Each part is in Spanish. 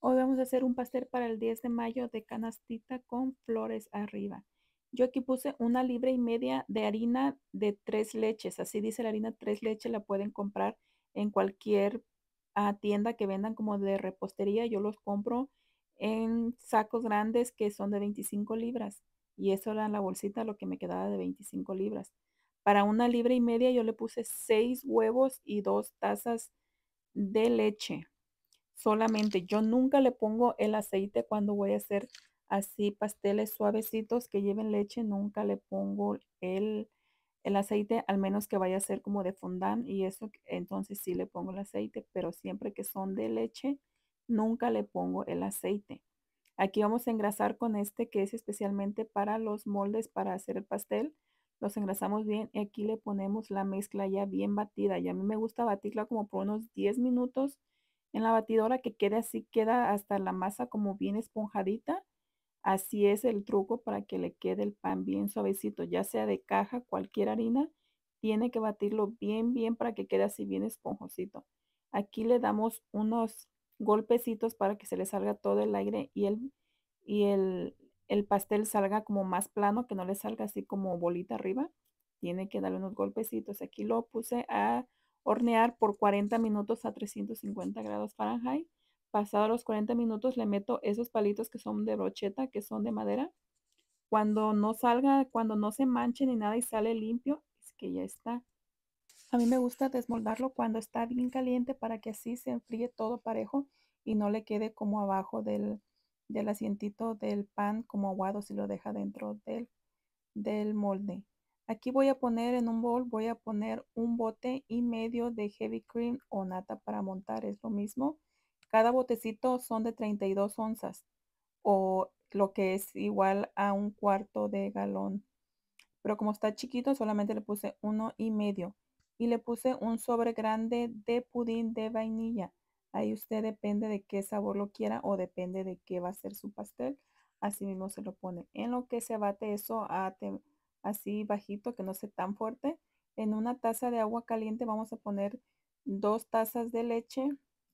Hoy vamos a hacer un pastel para el 10 de mayo de canastita con flores arriba. Yo aquí puse una libra y media de harina de tres leches. Así dice la harina tres leches. La pueden comprar en cualquier ah, tienda que vendan como de repostería. Yo los compro en sacos grandes que son de 25 libras. Y eso era la bolsita lo que me quedaba de 25 libras. Para una libra y media yo le puse seis huevos y dos tazas de leche solamente. Yo nunca le pongo el aceite cuando voy a hacer así pasteles suavecitos que lleven leche. Nunca le pongo el, el aceite, al menos que vaya a ser como de fondant y eso. Entonces sí le pongo el aceite, pero siempre que son de leche, nunca le pongo el aceite. Aquí vamos a engrasar con este que es especialmente para los moldes para hacer el pastel. Los engrasamos bien y aquí le ponemos la mezcla ya bien batida. Y a mí me gusta batirla como por unos 10 minutos en la batidora que quede así, queda hasta la masa como bien esponjadita. Así es el truco para que le quede el pan bien suavecito, ya sea de caja, cualquier harina, tiene que batirlo bien, bien para que quede así bien esponjosito. Aquí le damos unos golpecitos para que se le salga todo el aire y el, y el, el pastel salga como más plano, que no le salga así como bolita arriba. Tiene que darle unos golpecitos. Aquí lo puse a hornear por 40 minutos a 350 grados Fahrenheit. Pasados los 40 minutos le meto esos palitos que son de brocheta, que son de madera. Cuando no salga, cuando no se manche ni nada y sale limpio, es que ya está. A mí me gusta desmoldarlo cuando está bien caliente para que así se enfríe todo parejo y no le quede como abajo del, asientito del pan como aguado si lo deja dentro del, del molde. Aquí voy a poner en un bol, voy a poner un bote y medio de heavy cream o nata para montar, es lo mismo. Cada botecito son de 32 onzas o lo que es igual a un cuarto de galón. Pero como está chiquito, solamente le puse uno y medio. Y le puse un sobre grande de pudín de vainilla. Ahí usted depende de qué sabor lo quiera o depende de qué va a ser su pastel. Así mismo se lo pone. En lo que se bate eso a así bajito, que no sea tan fuerte. En una taza de agua caliente vamos a poner dos tazas de leche,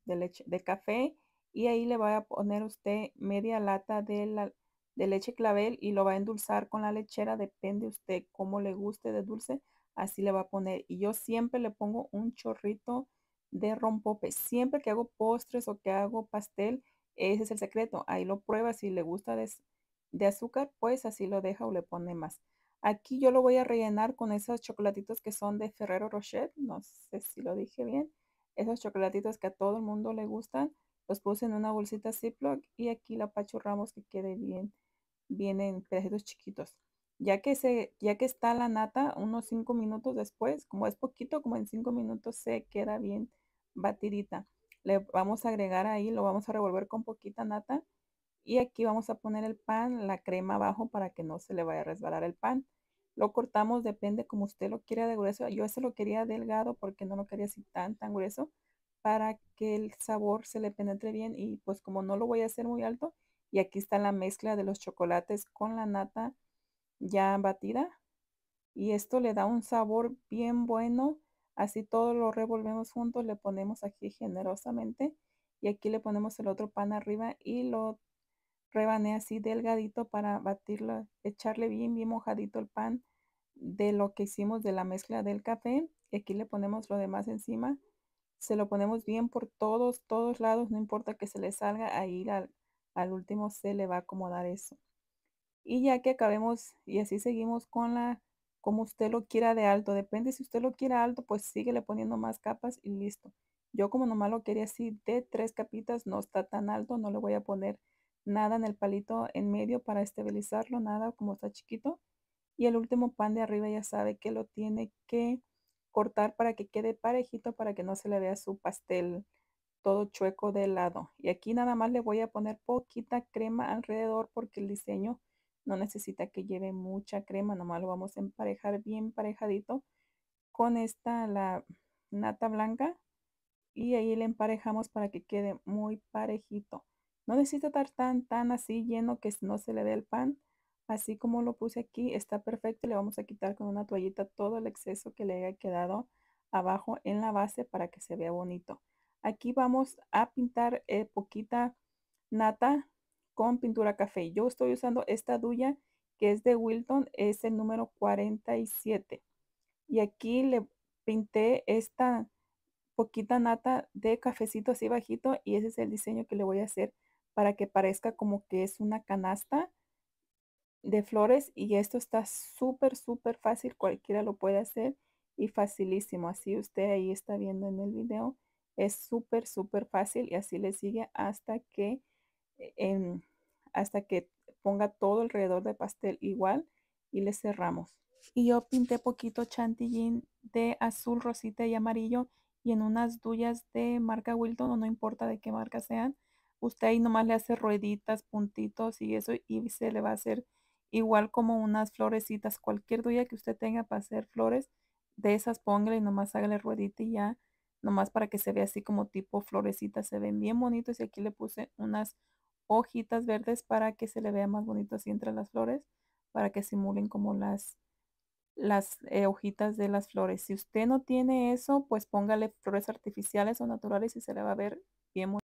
de leche, de café, y ahí le va a poner usted media lata de, de leche clavel y lo va a endulzar con la lechera, depende usted cómo le guste de dulce, así le va a poner. Y yo siempre le pongo un chorrito de rompope. Siempre que hago postres o que hago pastel, ese es el secreto. Ahí lo prueba. Si le gusta de, azúcar, pues así lo deja o le pone más. Aquí yo lo voy a rellenar con esos chocolatitos que son de Ferrero Rocher. No sé si lo dije bien. Esos chocolatitos que a todo el mundo le gustan. Los puse en una bolsita Ziploc y aquí la apachurramos que quede bien, vienen en pedacitos chiquitos. Ya que, se, ya que está la nata, unos 5 minutos después, como es poquito, como en 5 minutos se queda bien batidita. Le vamos a agregar ahí, lo vamos a revolver con poquita nata y aquí vamos a poner el pan, la crema abajo para que no se le vaya a resbalar el pan. Lo cortamos, depende como usted lo quiera de grueso. Yo ese lo quería delgado porque no lo quería así tan, tan grueso para que el sabor se le penetre bien y pues como no lo voy a hacer muy alto. Y aquí está la mezcla de los chocolates con la nata ya batida. Y esto le da un sabor bien bueno. Así todo lo revolvemos juntos, le ponemos aquí generosamente y aquí le ponemos el otro pan arriba y lo rebané así delgadito para batirlo, echarle bien, bien mojadito el pan de lo que hicimos de la mezcla del café. Y aquí le ponemos lo demás encima. Se lo ponemos bien por todos, todos lados, no importa que se le salga, ahí al, al último se le va a acomodar eso. Y ya que acabemos y así seguimos con la, como usted lo quiera de alto, depende si usted lo quiera alto, pues le poniendo más capas y listo. Yo como nomás lo quería así de tres capitas, no está tan alto, no le voy a poner nada en el palito en medio para estabilizarlo, nada como está chiquito. Y el último pan de arriba ya sabe que lo tiene que cortar para que quede parejito, para que no se le vea su pastel todo chueco de lado. Y aquí nada más le voy a poner poquita crema alrededor porque el diseño no necesita que lleve mucha crema, nomás lo vamos a emparejar bien parejadito con esta, la nata blanca. Y ahí le emparejamos para que quede muy parejito. No necesita estar tan, tan así lleno que no se le dé el pan. Así como lo puse aquí, está perfecto. Le vamos a quitar con una toallita todo el exceso que le haya quedado abajo en la base para que se vea bonito. Aquí vamos a pintar eh, poquita nata con pintura café. Yo estoy usando esta duya que es de Wilton, es el número 47. Y aquí le pinté esta poquita nata de cafecito así bajito y ese es el diseño que le voy a hacer para que parezca como que es una canasta de flores y esto está súper, súper fácil, cualquiera lo puede hacer y facilísimo. Así usted ahí está viendo en el video, es súper, súper fácil y así le sigue hasta que, eh, em, hasta que ponga todo alrededor de pastel igual y le cerramos. Y yo pinté poquito chantillín de azul, rosita y amarillo y en unas duyas de marca Wilton o no importa de qué marca sean usted ahí nomás le hace rueditas, puntitos y eso y se le va a hacer igual como unas florecitas, cualquier duda que usted tenga para hacer flores, de esas póngale y nomás hágale ruedita y ya, nomás para que se vea así como tipo florecitas, se ven bien bonitos y aquí le puse unas hojitas verdes para que se le vea más bonito así entre las flores, para que simulen como las las eh, hojitas de las flores. Si usted no tiene eso, pues póngale flores artificiales o naturales y se le va a ver bien bonito.